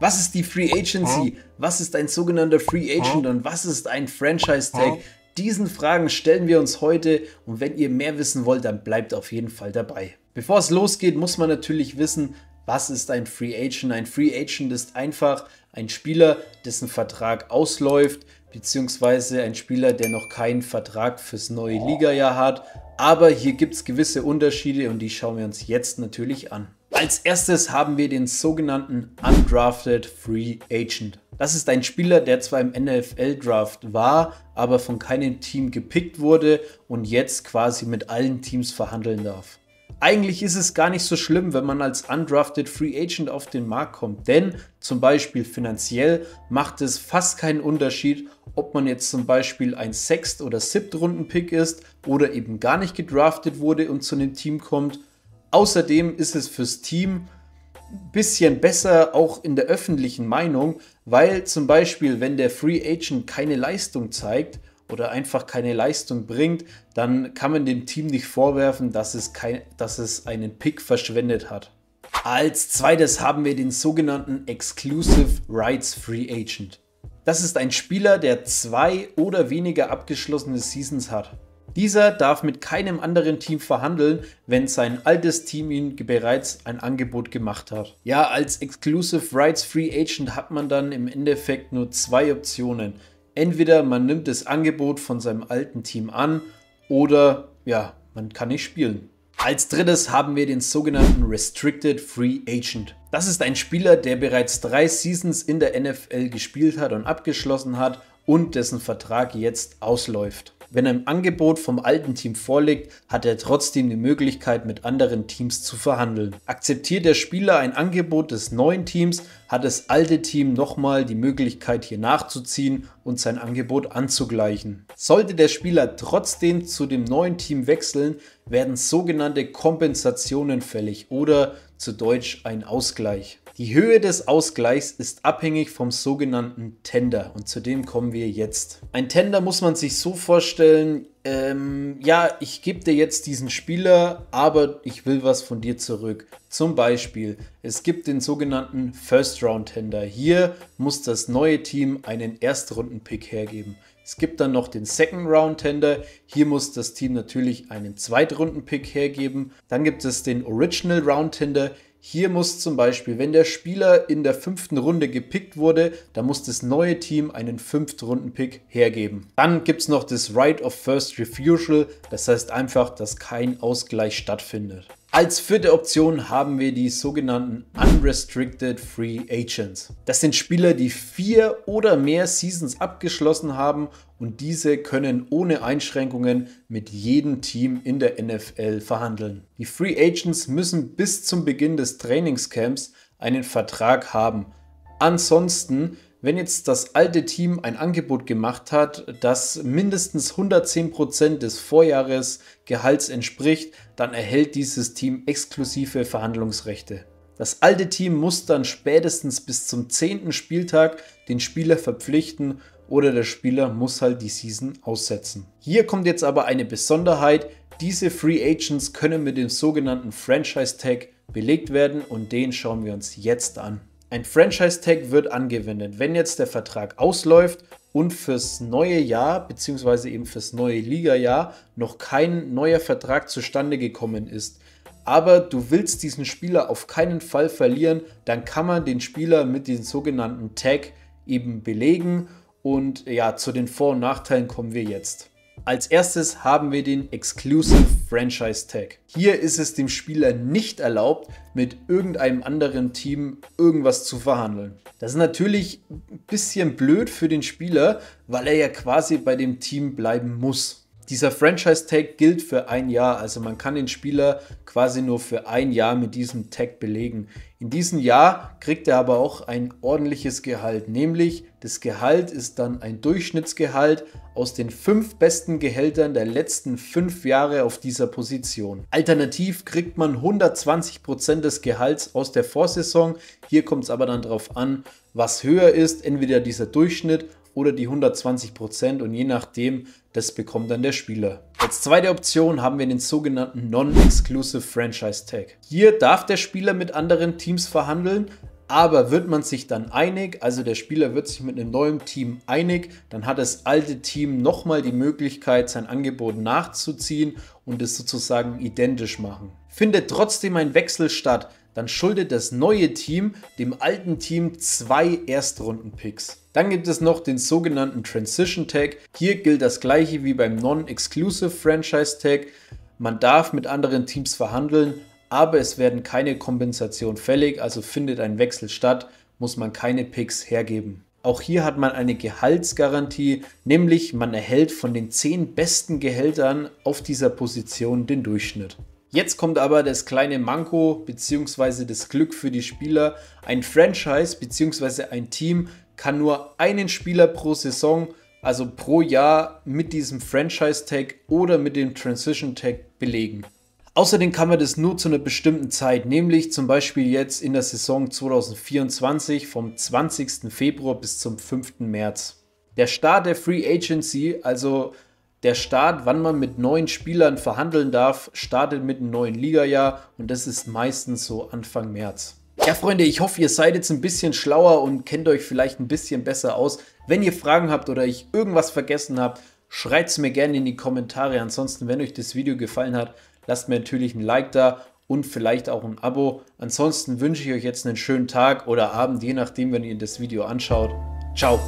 Was ist die Free Agency? Hm? Was ist ein sogenannter Free hm? Agent und was ist ein Franchise Tag? Hm? Diesen Fragen stellen wir uns heute und wenn ihr mehr wissen wollt, dann bleibt auf jeden Fall dabei. Bevor es losgeht, muss man natürlich wissen, was ist ein Free Agent? Ein Free Agent ist einfach ein Spieler, dessen Vertrag ausläuft, beziehungsweise ein Spieler, der noch keinen Vertrag fürs neue Ligajahr hat. Aber hier gibt es gewisse Unterschiede und die schauen wir uns jetzt natürlich an. Als erstes haben wir den sogenannten Undrafted Free Agent. Das ist ein Spieler, der zwar im NFL-Draft war, aber von keinem Team gepickt wurde und jetzt quasi mit allen Teams verhandeln darf. Eigentlich ist es gar nicht so schlimm, wenn man als undrafted Free Agent auf den Markt kommt, denn zum Beispiel finanziell macht es fast keinen Unterschied, ob man jetzt zum Beispiel ein Sext- oder Siebt-Runden-Pick ist oder eben gar nicht gedraftet wurde und zu einem Team kommt Außerdem ist es fürs Team ein bisschen besser, auch in der öffentlichen Meinung, weil zum Beispiel, wenn der Free Agent keine Leistung zeigt oder einfach keine Leistung bringt, dann kann man dem Team nicht vorwerfen, dass es, kein, dass es einen Pick verschwendet hat. Als zweites haben wir den sogenannten Exclusive Rights Free Agent. Das ist ein Spieler, der zwei oder weniger abgeschlossene Seasons hat. Dieser darf mit keinem anderen Team verhandeln, wenn sein altes Team ihm bereits ein Angebot gemacht hat. Ja, als Exclusive Rights Free Agent hat man dann im Endeffekt nur zwei Optionen. Entweder man nimmt das Angebot von seinem alten Team an oder ja, man kann nicht spielen. Als drittes haben wir den sogenannten Restricted Free Agent. Das ist ein Spieler, der bereits drei Seasons in der NFL gespielt hat und abgeschlossen hat und dessen Vertrag jetzt ausläuft. Wenn ein Angebot vom alten Team vorliegt, hat er trotzdem die Möglichkeit, mit anderen Teams zu verhandeln. Akzeptiert der Spieler ein Angebot des neuen Teams, hat das alte Team nochmal die Möglichkeit, hier nachzuziehen und sein Angebot anzugleichen. Sollte der Spieler trotzdem zu dem neuen Team wechseln, werden sogenannte Kompensationen fällig oder zu Deutsch ein Ausgleich. Die Höhe des Ausgleichs ist abhängig vom sogenannten Tender und zu dem kommen wir jetzt. Ein Tender muss man sich so vorstellen, ähm, ja, ich gebe dir jetzt diesen Spieler, aber ich will was von dir zurück. Zum Beispiel, es gibt den sogenannten First Round Tender. Hier muss das neue Team einen Erstrunden-Pick hergeben. Es gibt dann noch den Second Round Tender. Hier muss das Team natürlich einen Zweitrunden-Pick hergeben. Dann gibt es den Original Round Tender. Hier muss zum Beispiel, wenn der Spieler in der fünften Runde gepickt wurde, dann muss das neue Team einen Fünftrunden-Pick hergeben. Dann gibt es noch das Right of First Refusal, das heißt einfach, dass kein Ausgleich stattfindet. Als vierte Option haben wir die sogenannten Unrestricted Free Agents. Das sind Spieler, die vier oder mehr Seasons abgeschlossen haben und diese können ohne Einschränkungen mit jedem Team in der NFL verhandeln. Die Free Agents müssen bis zum Beginn des Trainingscamps einen Vertrag haben. Ansonsten wenn jetzt das alte Team ein Angebot gemacht hat, das mindestens 110% des Vorjahresgehalts entspricht, dann erhält dieses Team exklusive Verhandlungsrechte. Das alte Team muss dann spätestens bis zum 10. Spieltag den Spieler verpflichten oder der Spieler muss halt die Season aussetzen. Hier kommt jetzt aber eine Besonderheit, diese Free Agents können mit dem sogenannten Franchise Tag belegt werden und den schauen wir uns jetzt an. Ein Franchise-Tag wird angewendet, wenn jetzt der Vertrag ausläuft und fürs neue Jahr bzw. eben fürs neue Liga-Jahr noch kein neuer Vertrag zustande gekommen ist. Aber du willst diesen Spieler auf keinen Fall verlieren, dann kann man den Spieler mit diesem sogenannten Tag eben belegen. Und ja, zu den Vor- und Nachteilen kommen wir jetzt. Als erstes haben wir den Exclusive Franchise Tag. Hier ist es dem Spieler nicht erlaubt, mit irgendeinem anderen Team irgendwas zu verhandeln. Das ist natürlich ein bisschen blöd für den Spieler, weil er ja quasi bei dem Team bleiben muss. Dieser Franchise-Tag gilt für ein Jahr, also man kann den Spieler quasi nur für ein Jahr mit diesem Tag belegen. In diesem Jahr kriegt er aber auch ein ordentliches Gehalt, nämlich das Gehalt ist dann ein Durchschnittsgehalt aus den fünf besten Gehältern der letzten fünf Jahre auf dieser Position. Alternativ kriegt man 120% Prozent des Gehalts aus der Vorsaison. Hier kommt es aber dann darauf an, was höher ist, entweder dieser Durchschnitt oder die 120% Prozent und je nachdem, das bekommt dann der Spieler. Als zweite Option haben wir den sogenannten Non-Exclusive Franchise Tag. Hier darf der Spieler mit anderen Teams verhandeln, aber wird man sich dann einig, also der Spieler wird sich mit einem neuen Team einig, dann hat das alte Team nochmal die Möglichkeit, sein Angebot nachzuziehen und es sozusagen identisch machen. Findet trotzdem ein Wechsel statt, dann schuldet das neue Team dem alten Team zwei Erstrunden-Picks. Dann gibt es noch den sogenannten Transition Tag. Hier gilt das gleiche wie beim Non-Exclusive Franchise Tag. Man darf mit anderen Teams verhandeln, aber es werden keine Kompensationen fällig, also findet ein Wechsel statt, muss man keine Picks hergeben. Auch hier hat man eine Gehaltsgarantie, nämlich man erhält von den 10 besten Gehältern auf dieser Position den Durchschnitt. Jetzt kommt aber das kleine Manko bzw. das Glück für die Spieler. Ein Franchise bzw. ein Team kann nur einen Spieler pro Saison, also pro Jahr, mit diesem Franchise-Tag oder mit dem Transition-Tag belegen. Außerdem kann man das nur zu einer bestimmten Zeit, nämlich zum Beispiel jetzt in der Saison 2024 vom 20. Februar bis zum 5. März. Der Start der Free Agency, also der Start, wann man mit neuen Spielern verhandeln darf, startet mit einem neuen Ligajahr und das ist meistens so Anfang März. Ja, Freunde, ich hoffe, ihr seid jetzt ein bisschen schlauer und kennt euch vielleicht ein bisschen besser aus. Wenn ihr Fragen habt oder ich irgendwas vergessen habe, schreibt es mir gerne in die Kommentare. Ansonsten, wenn euch das Video gefallen hat, lasst mir natürlich ein Like da und vielleicht auch ein Abo. Ansonsten wünsche ich euch jetzt einen schönen Tag oder Abend, je nachdem, wenn ihr das Video anschaut. Ciao!